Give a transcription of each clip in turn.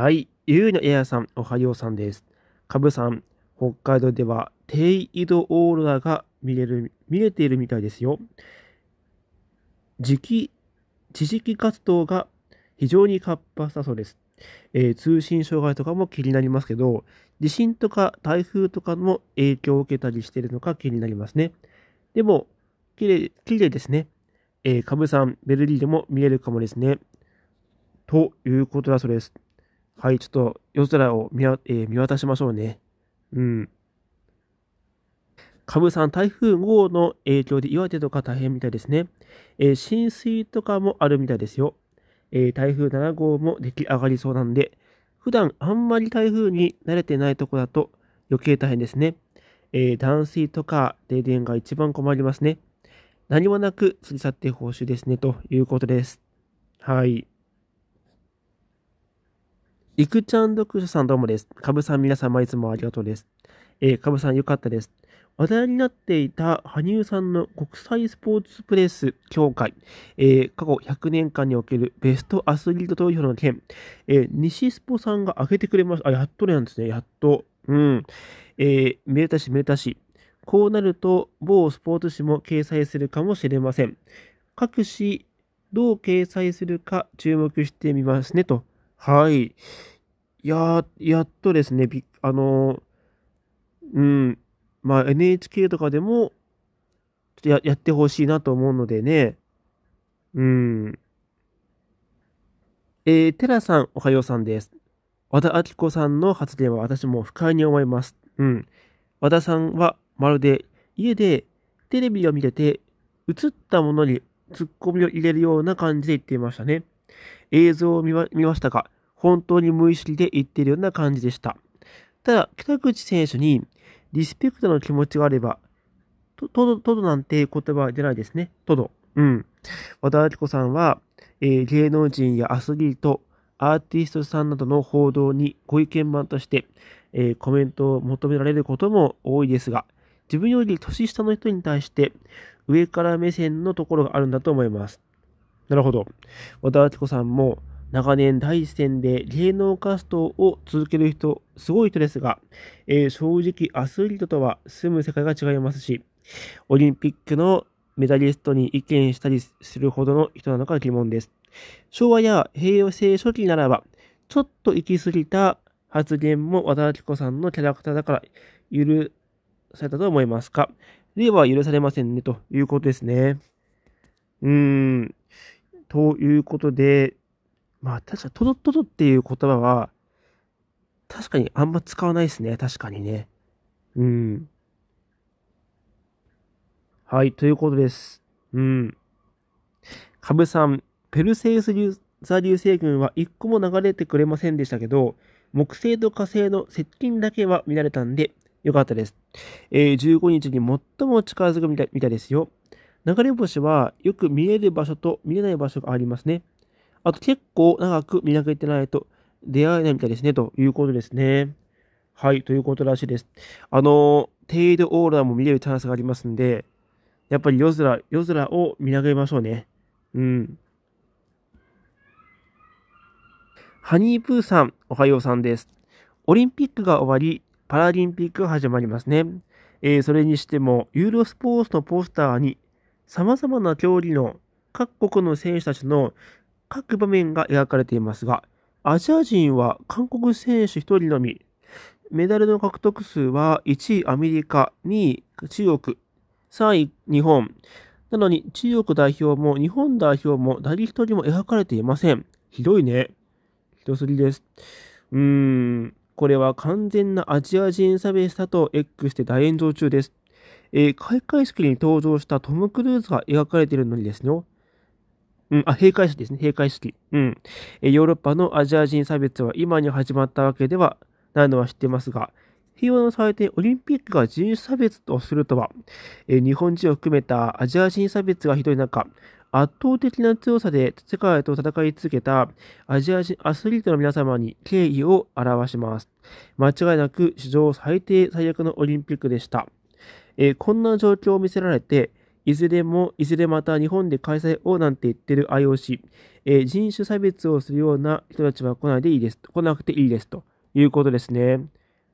はい、ゆうのエアさん、おはようさんです。かぶさん、北海道では低緯度オーロラが見れる見れているみたいですよ。磁気活動が非常に活発だそうです、えー、通信障害とかも気になりますけど、地震とか台風とかの影響を受けたりしているのか気になりますね。でも、きれい、麗ですね。えー、株さん、ベルリーでも見れるかもですね。ということだそうです。はい、ちょっと夜空を見,、えー、見渡しましょうね。うん。カブさん、台風5号の影響で岩手とか大変みたいですね。えー、浸水とかもあるみたいですよ。えー、台風7号も出来上がりそうなんで、普段あんまり台風に慣れてないとこだと余計大変ですね。えー、断水とか停電が一番困りますね。何もなく過ぎ去って報酬ですね、ということです。はい。いくちゃん読者さんどうもです。かぶさん皆様いつもありがとうです。えー、かぶさんよかったです。話題になっていた羽生さんの国際スポーツプレス協会、えー、過去100年間におけるベストアスリート投票の件、えー、西スポさんが挙げてくれました。あ、やっとなんですね、やっと。うん。えー、めでたしめでたし。こうなると、某スポーツ紙も掲載するかもしれません。各紙、どう掲載するか注目してみますねと。はい。や、やっとですね、あの、うん、まあ NHK とかでも、ちょっとややってほしいなと思うのでね、うん。えー、テラさん、おはようさんです。和田アキ子さんの発言は私も不快に思います。うん。和田さんはまるで家でテレビを見てて映ったものにツッコミを入れるような感じで言っていましたね。映像を見ましたか本当に無意識で言っているような感じでした。ただ、北口選手にリスペクトの気持ちがあれば、とど、とどなんて言葉じゃないですね。とど。うん。和田明子さんは、えー、芸能人やアスリート、アーティストさんなどの報道にご意見番として、えー、コメントを求められることも多いですが、自分より年下の人に対して上から目線のところがあるんだと思います。なるほど。和田明子さんも長年第一線で芸能活動を続ける人、すごい人ですが、えー、正直アスリートとは住む世界が違いますし、オリンピックのメダリストに意見したりするほどの人なのか疑問です。昭和や平成初期ならば、ちょっと行き過ぎた発言も和田明子さんのキャラクターだから許されたと思いますかでは許されませんね、ということですね。うーん。ということで、まあ確かトドトドっていう言葉は、確かにあんま使わないですね。確かにね。うん。はい、ということです。うん。カブさん、ペルセウス流座流星群は一個も流れてくれませんでしたけど、木星と火星の接近だけは見られたんで、よかったです。えー、15日に最も近づくみたいですよ。流れ星はよく見える場所と見えない場所がありますね。あと結構長く見ながてないと出会えないみたいですね、ということですね。はい、ということらしいです。あの、テイルオーラも見れるチャンスがありますんで、やっぱり夜空、夜空を見上げましょうね。うん。ハニープーさん、おはようさんです。オリンピックが終わり、パラリンピックが始まりますね。えー、それにしても、ユーロスポーツのポスターに、様々な競技の各国の選手たちの各場面が描かれていますが、アジア人は韓国選手1人のみ、メダルの獲得数は1位アメリカ、2位中国、3位日本。なのに中国代表も日本代表も誰一人も描かれていません。ひどいね。ひどすぎです。うーん。これは完全なアジア人差別だと X で大炎上中です。えー、開会式に登場したトム・クルーズが描かれているのにですね。うん、あ、閉会式ですね。閉会式。うん。えヨーロッパのアジア人差別は今に始まったわけではないのは知ってますが、平和の祭典オリンピックが人種差別とするとは、え日本人を含めたアジア人差別がひどい中、圧倒的な強さで世界と戦い続けたアジア人アスリートの皆様に敬意を表します。間違いなく史上最低最悪のオリンピックでした。えこんな状況を見せられて、いずれも、いずれまた日本で開催をなんて言ってる IOC、えー、人種差別をするような人たちは来ないでいいです。来なくていいです。ということですね。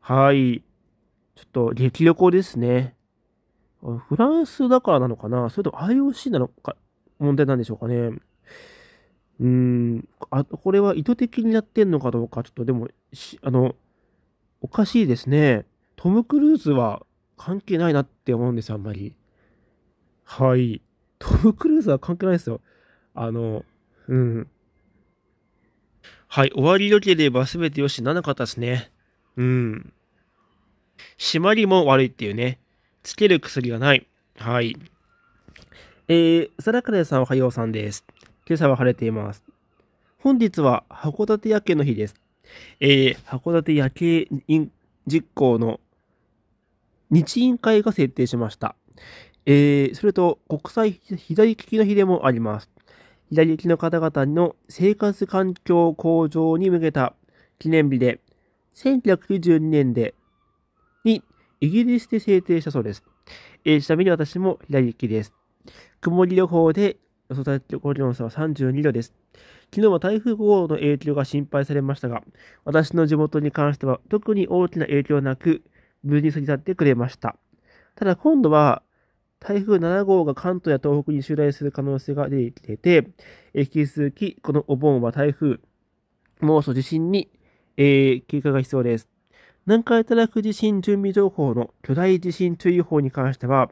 はい。ちょっと、激旅行ですね。フランスだからなのかなそれとも IOC なのか、問題なんでしょうかね。うん、あ、これは意図的にやってんのかどうか、ちょっとでも、あの、おかしいですね。トム・クルーズは関係ないなって思うんです、あんまり。はい。トム・クルーズは関係ないですよ。あの、うん。はい。終わりよければ全てよし、ななかったですね。うん。締まりも悪いっていうね。つける薬がない。はい。えー、サラカレさんおはようさんです。今朝は晴れています。本日は函館夜景の日です。えー、函館夜景実行の日委員会が設定しました。えー、それと国際左利きの日でもあります。左利きの方々の生活環境向上に向けた記念日で、1992年で、にイギリスで制定したそうです。えー、ちなみに私も左利きです。曇り予報で予想されている量リ差は32度です。昨日は台風5号の影響が心配されましたが、私の地元に関しては特に大きな影響なく、無事に過ぎ去ってくれました。ただ今度は台風7号が関東や東北に襲来する可能性が出てきていて、引き続き、このお盆は台風、猛暑地震に、えー、警戒が必要です。南海トラフ地震準備情報の巨大地震注意報に関しては、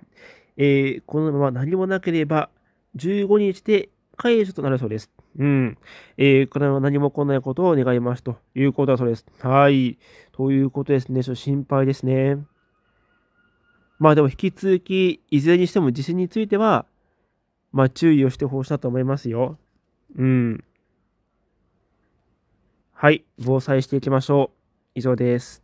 えー、このまま何もなければ、15日で解除となるそうです。うん。えー、これは何も来ないことを願いますということだそうです。はい。ということですね。ちょっと心配ですね。まあでも引き続き、いずれにしても地震については、まあ注意をしてほしいと思いますよ。うん。はい、防災していきましょう。以上です。